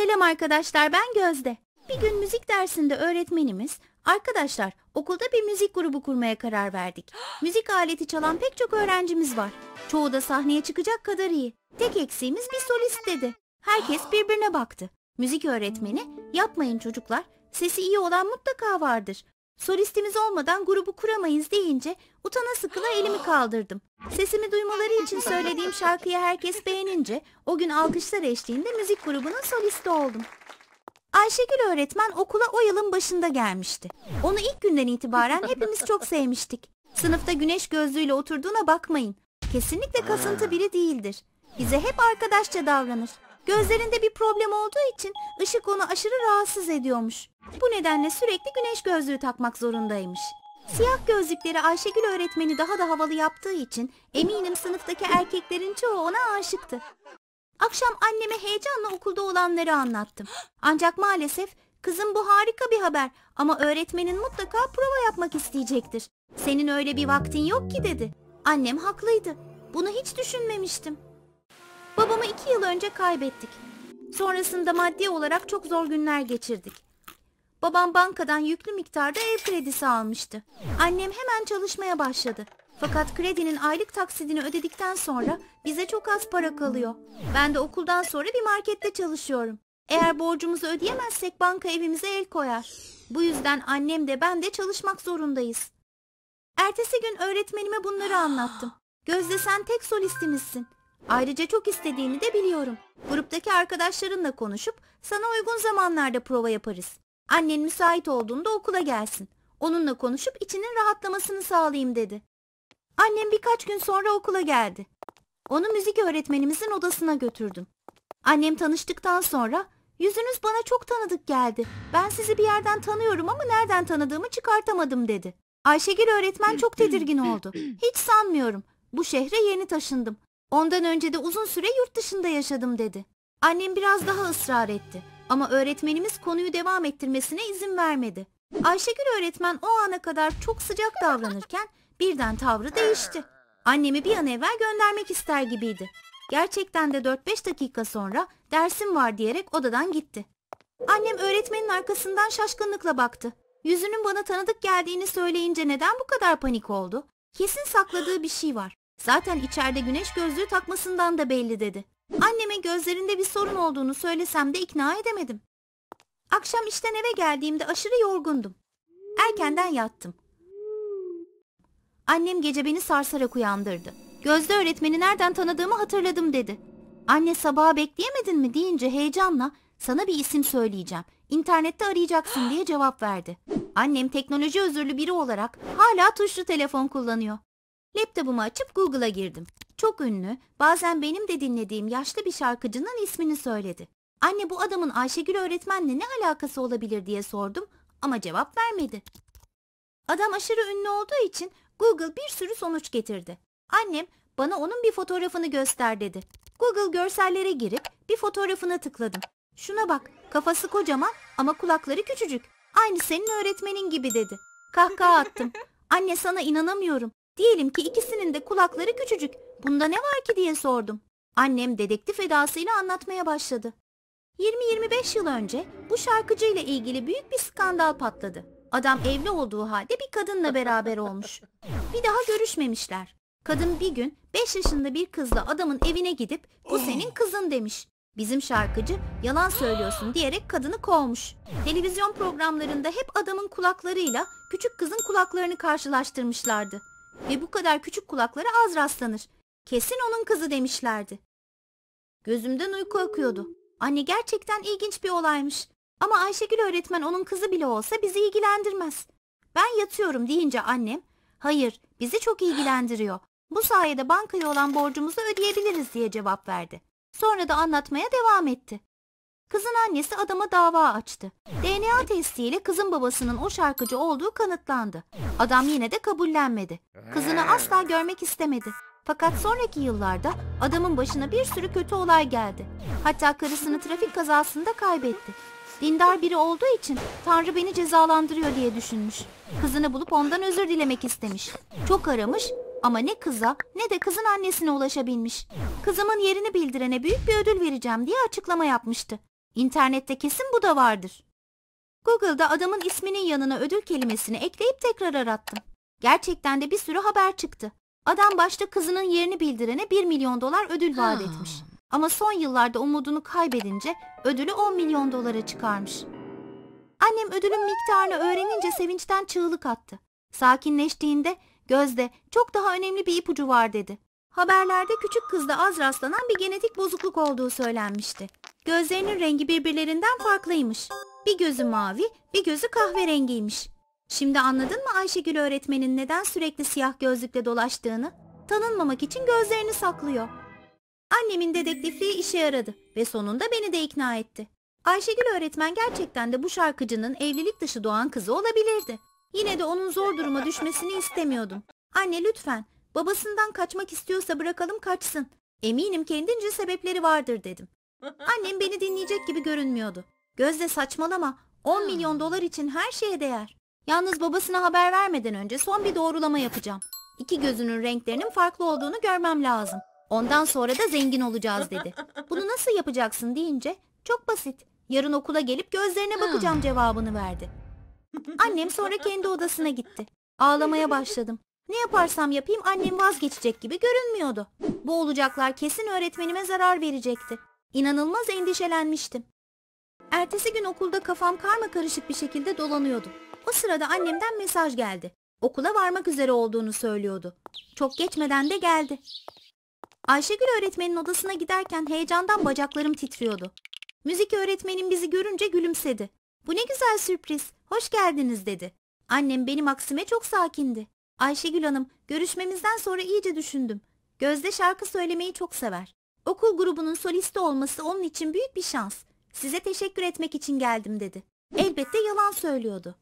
Selam arkadaşlar ben Gözde. Bir gün müzik dersinde öğretmenimiz arkadaşlar okulda bir müzik grubu kurmaya karar verdik. müzik aleti çalan pek çok öğrencimiz var. Çoğu da sahneye çıkacak kadar iyi. Tek eksiğimiz bir solist dedi. Herkes birbirine baktı. Müzik öğretmeni yapmayın çocuklar sesi iyi olan mutlaka vardır. Solistimiz olmadan grubu kuramayız deyince utana sıkıla elimi kaldırdım. Sesimi duymaları için söylediğim şarkıyı herkes beğenince o gün alkışlar eşliğinde müzik grubunun solisti oldum. Ayşegül öğretmen okula o yılın başında gelmişti. Onu ilk günden itibaren hepimiz çok sevmiştik. Sınıfta güneş gözlüğüyle oturduğuna bakmayın. Kesinlikle kasıntı biri değildir. Bize hep arkadaşça davranır. Gözlerinde bir problem olduğu için ışık onu aşırı rahatsız ediyormuş. Bu nedenle sürekli güneş gözlüğü takmak zorundaymış. Siyah gözlükleri Ayşegül öğretmeni daha da havalı yaptığı için eminim sınıftaki erkeklerin çoğu ona aşıktı. Akşam anneme heyecanla okulda olanları anlattım. Ancak maalesef kızım bu harika bir haber ama öğretmenin mutlaka prova yapmak isteyecektir. Senin öyle bir vaktin yok ki dedi. Annem haklıydı. Bunu hiç düşünmemiştim. Babamı iki yıl önce kaybettik. Sonrasında maddi olarak çok zor günler geçirdik. Babam bankadan yüklü miktarda ev kredisi almıştı. Annem hemen çalışmaya başladı. Fakat kredinin aylık taksidini ödedikten sonra bize çok az para kalıyor. Ben de okuldan sonra bir markette çalışıyorum. Eğer borcumuzu ödeyemezsek banka evimize el koyar. Bu yüzden annem de ben de çalışmak zorundayız. Ertesi gün öğretmenime bunları anlattım. Gözde sen tek solistimizsin. Ayrıca çok istediğini de biliyorum. Gruptaki arkadaşlarınla konuşup sana uygun zamanlarda prova yaparız. Annen müsait olduğunda okula gelsin. Onunla konuşup içinin rahatlamasını sağlayayım dedi. Annem birkaç gün sonra okula geldi. Onu müzik öğretmenimizin odasına götürdüm. Annem tanıştıktan sonra yüzünüz bana çok tanıdık geldi. Ben sizi bir yerden tanıyorum ama nereden tanıdığımı çıkartamadım dedi. Ayşegül öğretmen çok tedirgin oldu. Hiç sanmıyorum. Bu şehre yeni taşındım. Ondan önce de uzun süre yurt dışında yaşadım dedi. Annem biraz daha ısrar etti. Ama öğretmenimiz konuyu devam ettirmesine izin vermedi. Ayşegül öğretmen o ana kadar çok sıcak davranırken birden tavrı değişti. Annemi bir an evvel göndermek ister gibiydi. Gerçekten de 4-5 dakika sonra dersim var diyerek odadan gitti. Annem öğretmenin arkasından şaşkınlıkla baktı. Yüzünün bana tanıdık geldiğini söyleyince neden bu kadar panik oldu? Kesin sakladığı bir şey var. Zaten içeride güneş gözlüğü takmasından da belli dedi. Anneme gözlerinde bir sorun olduğunu söylesem de ikna edemedim. Akşam işten eve geldiğimde aşırı yorgundum. Erkenden yattım. Annem gece beni sarsarak uyandırdı. Gözde öğretmeni nereden tanıdığımı hatırladım dedi. Anne sabaha bekleyemedin mi deyince heyecanla sana bir isim söyleyeceğim. İnternette arayacaksın diye cevap verdi. Annem teknoloji özürlü biri olarak hala tuşlu telefon kullanıyor. Laptopumu açıp Google'a girdim. Çok ünlü, bazen benim de dinlediğim yaşlı bir şarkıcının ismini söyledi. Anne bu adamın Ayşegül öğretmenle ne alakası olabilir diye sordum ama cevap vermedi. Adam aşırı ünlü olduğu için Google bir sürü sonuç getirdi. Annem bana onun bir fotoğrafını göster dedi. Google görsellere girip bir fotoğrafına tıkladım. Şuna bak kafası kocaman ama kulakları küçücük. Aynı senin öğretmenin gibi dedi. Kahkaha attım. Anne sana inanamıyorum. Diyelim ki ikisinin de kulakları küçücük. Bunda ne var ki diye sordum. Annem dedektif edasıyla anlatmaya başladı. 20-25 yıl önce bu şarkıcıyla ilgili büyük bir skandal patladı. Adam evli olduğu halde bir kadınla beraber olmuş. Bir daha görüşmemişler. Kadın bir gün 5 yaşında bir kızla adamın evine gidip bu senin kızın demiş. Bizim şarkıcı yalan söylüyorsun diyerek kadını kovmuş. Televizyon programlarında hep adamın kulaklarıyla küçük kızın kulaklarını karşılaştırmışlardı. Ve bu kadar küçük kulakları az rastlanır. Kesin onun kızı demişlerdi. Gözümden uyku akıyordu. Anne gerçekten ilginç bir olaymış. Ama Ayşegül öğretmen onun kızı bile olsa bizi ilgilendirmez. Ben yatıyorum deyince annem, hayır bizi çok ilgilendiriyor. Bu sayede bankaya olan borcumuzu ödeyebiliriz diye cevap verdi. Sonra da anlatmaya devam etti. Kızın annesi adama dava açtı. DNA testiyle kızın babasının o şarkıcı olduğu kanıtlandı. Adam yine de kabullenmedi. Kızını asla görmek istemedi. Fakat sonraki yıllarda adamın başına bir sürü kötü olay geldi. Hatta karısını trafik kazasında kaybetti. Dindar biri olduğu için Tanrı beni cezalandırıyor diye düşünmüş. Kızını bulup ondan özür dilemek istemiş. Çok aramış ama ne kıza ne de kızın annesine ulaşabilmiş. Kızımın yerini bildirene büyük bir ödül vereceğim diye açıklama yapmıştı. İnternette kesin bu da vardır. Google'da adamın isminin yanına ödül kelimesini ekleyip tekrar arattım. Gerçekten de bir sürü haber çıktı. Adam başta kızının yerini bildirene 1 milyon dolar ödül vaat etmiş. Ama son yıllarda umudunu kaybedince ödülü 10 milyon dolara çıkarmış. Annem ödülün miktarını öğrenince sevinçten çığlık attı. Sakinleştiğinde Gözde çok daha önemli bir ipucu var dedi. Haberlerde küçük kızda az rastlanan bir genetik bozukluk olduğu söylenmişti. Gözlerinin rengi birbirlerinden farklıymış. Bir gözü mavi, bir gözü kahverengiymiş. Şimdi anladın mı Ayşegül öğretmenin neden sürekli siyah gözlükle dolaştığını? Tanınmamak için gözlerini saklıyor. Annemin dedektifliği işe yaradı ve sonunda beni de ikna etti. Ayşegül öğretmen gerçekten de bu şarkıcının evlilik dışı doğan kızı olabilirdi. Yine de onun zor duruma düşmesini istemiyordum. Anne lütfen Babasından kaçmak istiyorsa bırakalım kaçsın. Eminim kendince sebepleri vardır dedim. Annem beni dinleyecek gibi görünmüyordu. Gözde saçmalama. 10 milyon dolar için her şeye değer. Yalnız babasına haber vermeden önce son bir doğrulama yapacağım. İki gözünün renklerinin farklı olduğunu görmem lazım. Ondan sonra da zengin olacağız dedi. Bunu nasıl yapacaksın deyince çok basit. Yarın okula gelip gözlerine bakacağım cevabını verdi. Annem sonra kendi odasına gitti. Ağlamaya başladım. Ne yaparsam yapayım annem vazgeçecek gibi görünmüyordu. Bu olacaklar kesin öğretmenime zarar verecekti. İnanılmaz endişelenmiştim. Ertesi gün okulda kafam karma karışık bir şekilde dolanıyordu. O sırada annemden mesaj geldi. Okula varmak üzere olduğunu söylüyordu. Çok geçmeden de geldi. Ayşegül öğretmenin odasına giderken heyecandan bacaklarım titriyordu. Müzik öğretmenim bizi görünce gülümsedi. Bu ne güzel sürpriz, hoş geldiniz dedi. Annem benim aksime çok sakindi. Ayşegül Hanım, görüşmemizden sonra iyice düşündüm. Gözde şarkı söylemeyi çok sever. Okul grubunun solisti olması onun için büyük bir şans. Size teşekkür etmek için geldim dedi. Elbette yalan söylüyordu.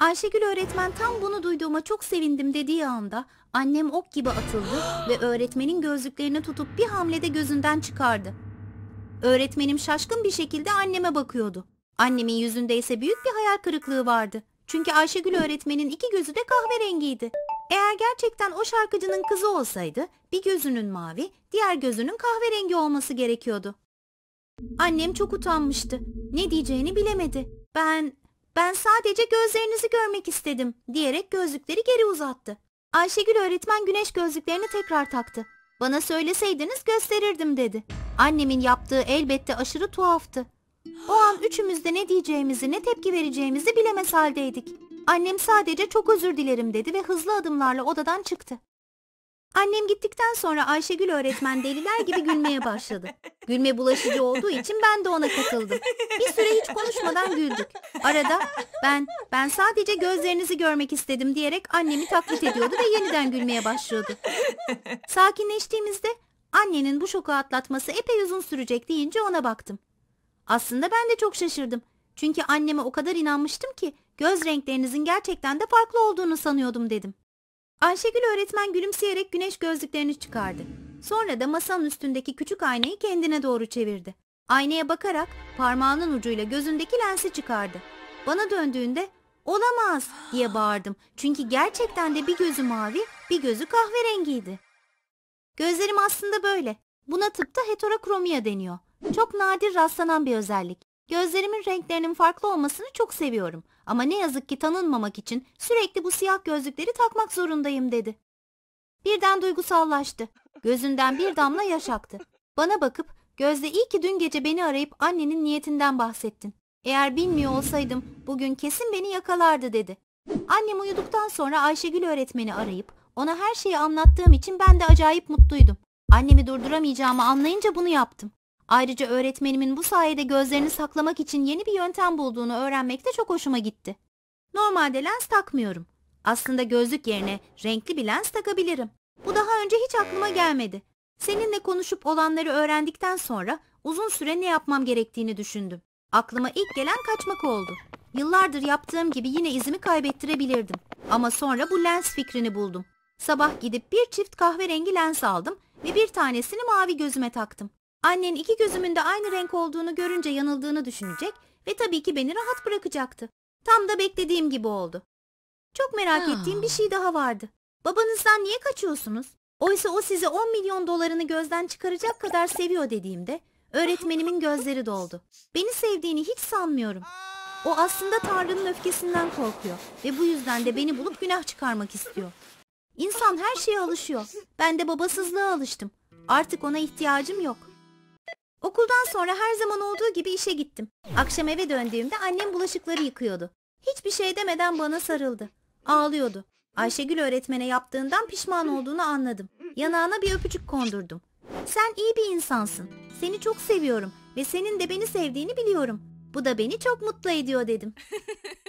Ayşegül öğretmen tam bunu duyduğuma çok sevindim dediği anda annem ok gibi atıldı ve öğretmenin gözlüklerini tutup bir hamlede gözünden çıkardı. Öğretmenim şaşkın bir şekilde anneme bakıyordu. Annemin yüzünde ise büyük bir hayal kırıklığı vardı. Çünkü Ayşegül öğretmenin iki gözü de kahverengiydi. Eğer gerçekten o şarkıcının kızı olsaydı bir gözünün mavi, diğer gözünün kahverengi olması gerekiyordu. Annem çok utanmıştı. Ne diyeceğini bilemedi. Ben, ben sadece gözlerinizi görmek istedim diyerek gözlükleri geri uzattı. Ayşegül öğretmen güneş gözlüklerini tekrar taktı. Bana söyleseydiniz gösterirdim dedi. Annemin yaptığı elbette aşırı tuhaftı. O an üçümüz de ne diyeceğimizi ne tepki vereceğimizi bilemez haldeydik. Annem sadece çok özür dilerim dedi ve hızlı adımlarla odadan çıktı. Annem gittikten sonra Ayşegül öğretmen deliler gibi gülmeye başladı. Gülme bulaşıcı olduğu için ben de ona katıldım. Bir süre hiç konuşmadan güldük. Arada ben ben sadece gözlerinizi görmek istedim diyerek annemi taklit ediyordu ve yeniden gülmeye başlıyordu. Sakinleştiğimizde annenin bu şoku atlatması epey uzun sürecek deyince ona baktım. Aslında ben de çok şaşırdım. Çünkü anneme o kadar inanmıştım ki göz renklerinizin gerçekten de farklı olduğunu sanıyordum dedim. Ayşegül öğretmen gülümseyerek güneş gözlüklerini çıkardı. Sonra da masanın üstündeki küçük aynayı kendine doğru çevirdi. Aynaya bakarak parmağının ucuyla gözündeki lensi çıkardı. Bana döndüğünde olamaz diye bağırdım. Çünkü gerçekten de bir gözü mavi bir gözü kahverengiydi. Gözlerim aslında böyle. Buna tıpta heterokromiya deniyor. Çok nadir rastlanan bir özellik. Gözlerimin renklerinin farklı olmasını çok seviyorum ama ne yazık ki tanınmamak için sürekli bu siyah gözlükleri takmak zorundayım dedi. Birden duygusallaştı. Gözünden bir damla yaş aktı. Bana bakıp Gözde iyi ki dün gece beni arayıp annenin niyetinden bahsettin. Eğer bilmiyor olsaydım bugün kesin beni yakalardı dedi. Annem uyuduktan sonra Ayşegül öğretmeni arayıp ona her şeyi anlattığım için ben de acayip mutluydum. Annemi durduramayacağımı anlayınca bunu yaptım. Ayrıca öğretmenimin bu sayede gözlerini saklamak için yeni bir yöntem bulduğunu öğrenmek de çok hoşuma gitti. Normalde lens takmıyorum. Aslında gözlük yerine renkli bir lens takabilirim. Bu daha önce hiç aklıma gelmedi. Seninle konuşup olanları öğrendikten sonra uzun süre ne yapmam gerektiğini düşündüm. Aklıma ilk gelen kaçmak oldu. Yıllardır yaptığım gibi yine izimi kaybettirebilirdim. Ama sonra bu lens fikrini buldum. Sabah gidip bir çift kahverengi lens aldım ve bir tanesini mavi gözüme taktım. Annen iki gözümün de aynı renk olduğunu görünce yanıldığını düşünecek ve tabii ki beni rahat bırakacaktı. Tam da beklediğim gibi oldu. Çok merak ha. ettiğim bir şey daha vardı. Babanızdan niye kaçıyorsunuz? Oysa o size 10 milyon dolarını gözden çıkaracak kadar seviyor dediğimde öğretmenimin gözleri doldu. Beni sevdiğini hiç sanmıyorum. O aslında Tanrı'nın öfkesinden korkuyor ve bu yüzden de beni bulup günah çıkarmak istiyor. İnsan her şeye alışıyor. Ben de babasızlığa alıştım. Artık ona ihtiyacım yok. Okuldan sonra her zaman olduğu gibi işe gittim. Akşam eve döndüğümde annem bulaşıkları yıkıyordu. Hiçbir şey demeden bana sarıldı. Ağlıyordu. Ayşegül öğretmene yaptığından pişman olduğunu anladım. Yanağına bir öpücük kondurdum. Sen iyi bir insansın. Seni çok seviyorum ve senin de beni sevdiğini biliyorum. Bu da beni çok mutlu ediyor dedim.